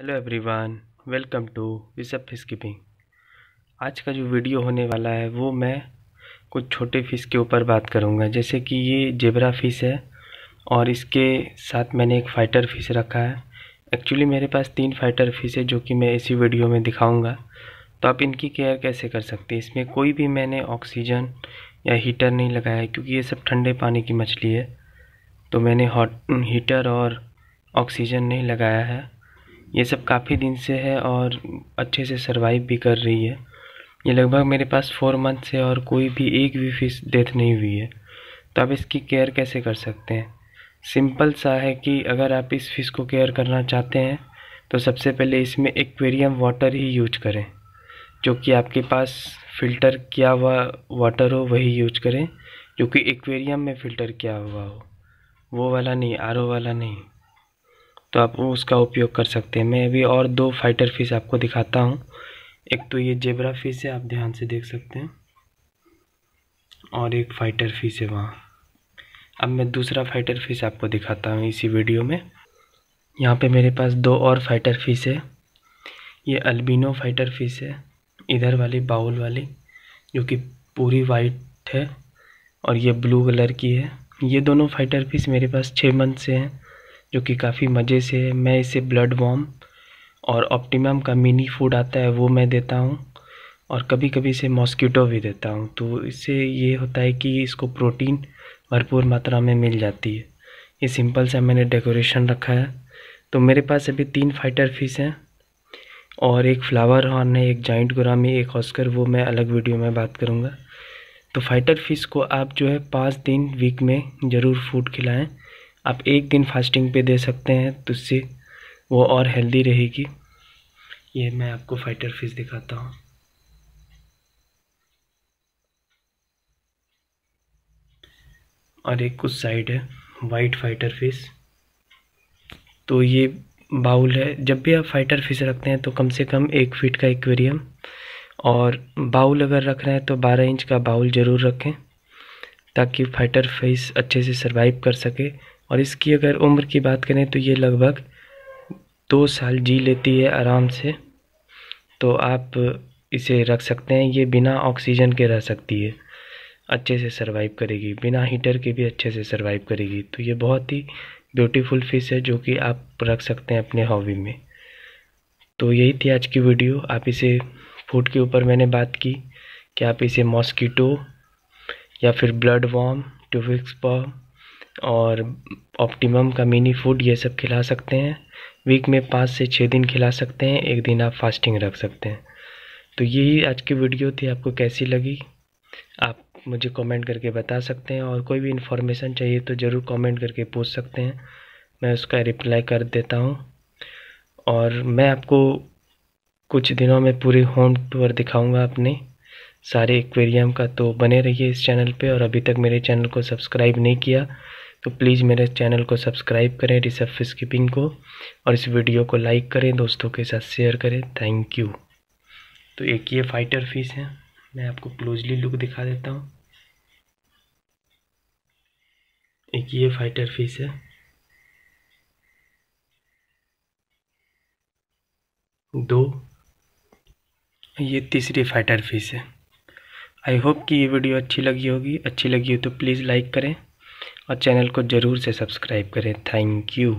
hello everyone welcome to विसअप fish keeping आज का जो वीडियो होने वाला है वो मैं कुछ छोटे फिश के ऊपर बात करूँगा जैसे कि ये जेबरा फिश है और इसके साथ मैंने एक फ़ाइटर फिश रखा है एक्चुअली मेरे पास तीन फाइटर फिश है जो कि मैं इसी वीडियो में दिखाऊँगा तो आप इनकी केयर कैसे कर सकते हैं इसमें कोई भी मैंने ऑक्सीजन या हीटर नहीं लगाया है क्योंकि ये सब ठंडे पानी की मछली है तो मैंने हॉट हीटर और ऑक्सीजन नहीं लगाया है ये सब काफ़ी दिन से है और अच्छे से सर्वाइव भी कर रही है ये लगभग मेरे पास फोर मंथ से और कोई भी एक भी फिश डेथ नहीं हुई है तो आप इसकी केयर कैसे कर सकते हैं सिंपल सा है कि अगर आप इस फिश को केयर करना चाहते हैं तो सबसे पहले इसमें एक्वेरियम वाटर ही यूज करें जो कि आपके पास फ़िल्टर किया हुआ वाटर हो वही यूज करें जो कि एक्वेरियम में फ़िल्टर किया हुआ हो वो वाला नहीं आर वाला नहीं तो आप उसका उपयोग कर सकते हैं मैं अभी और दो फाइटर फिश आपको दिखाता हूँ एक तो ये जेबरा फिश है आप ध्यान से देख सकते हैं और एक फाइटर फिश है वहाँ अब मैं दूसरा फाइटर फिश आपको दिखाता हूँ इसी वीडियो में यहाँ पे मेरे पास दो और फाइटर फिश है ये अल्बिनो फाइटर फिश है इधर वाली बाउल वाली जो कि पूरी वाइट है और ये ब्लू कलर की है ये दोनों फाइटर फिश मेरे पास छः मंथ से हैं जो कि काफ़ी मज़े से है मैं इसे ब्लड वॉम और ऑप्टिमम का मिनी फूड आता है वो मैं देता हूँ और कभी कभी इसे मॉस्किटो भी देता हूँ तो इससे ये होता है कि इसको प्रोटीन भरपूर मात्रा में मिल जाती है ये सिंपल सा मैंने डेकोरेशन रखा है तो मेरे पास अभी तीन फाइटर फिश हैं और एक फ्लावर हॉर्न है एक जॉइंट गुरामी एक ऑस्कर वो मैं अलग वीडियो में बात करूँगा तो फाइटर फिश को आप जो है पाँच दिन वीक में ज़रूर फूड खिलाएँ आप एक दिन फास्टिंग पे दे सकते हैं तो उससे वो और हेल्दी रहेगी ये मैं आपको फाइटर फिश दिखाता हूँ और एक कुछ साइड है वाइट फाइटर फिश तो ये बाउल है जब भी आप फाइटर फिश रखते हैं तो कम से कम एक फीट का एक्वेरियम और बाउल अगर रख रहे हैं तो बारह इंच का बाउल ज़रूर रखें ताकि फाइटर फिश अच्छे से सरवाइव कर सके और इसकी अगर उम्र की बात करें तो ये लगभग दो साल जी लेती है आराम से तो आप इसे रख सकते हैं ये बिना ऑक्सीजन के रह सकती है अच्छे से सरवाइव करेगी बिना हीटर के भी अच्छे से सरवाइव करेगी तो ये बहुत ही ब्यूटीफुल फिश है जो कि आप रख सकते हैं अपने हॉबी में तो यही थी आज की वीडियो आप इसे फूड के ऊपर मैंने बात की कि आप इसे मॉस्किटो या फिर ब्लड वॉम ट्यूबिक्स पॉम और ऑप्टिमम का मिनी फूड ये सब खिला सकते हैं वीक में पाँच से छः दिन खिला सकते हैं एक दिन आप फास्टिंग रख सकते हैं तो यही आज की वीडियो थी आपको कैसी लगी आप मुझे कमेंट करके बता सकते हैं और कोई भी इन्फॉर्मेशन चाहिए तो ज़रूर कमेंट करके पूछ सकते हैं मैं उसका रिप्लाई कर देता हूँ और मैं आपको कुछ दिनों में पूरे होम टूर दिखाऊँगा अपने सारे एक्वेरियम का तो बने रहिए इस चैनल पे और अभी तक मेरे चैनल को सब्सक्राइब नहीं किया तो प्लीज़ मेरे चैनल को सब्सक्राइब करें रिसफ स्किपिंग को और इस वीडियो को लाइक करें दोस्तों के साथ शेयर करें थैंक यू तो एक ये फाइटर फिश है मैं आपको क्लोजली लुक दिखा देता हूँ एक ये फाइटर फिश है दो ये तीसरी फाइटर फिश है आई होप कि ये वीडियो अच्छी लगी होगी अच्छी लगी हो तो प्लीज़ लाइक करें और चैनल को ज़रूर से सब्सक्राइब करें थैंक यू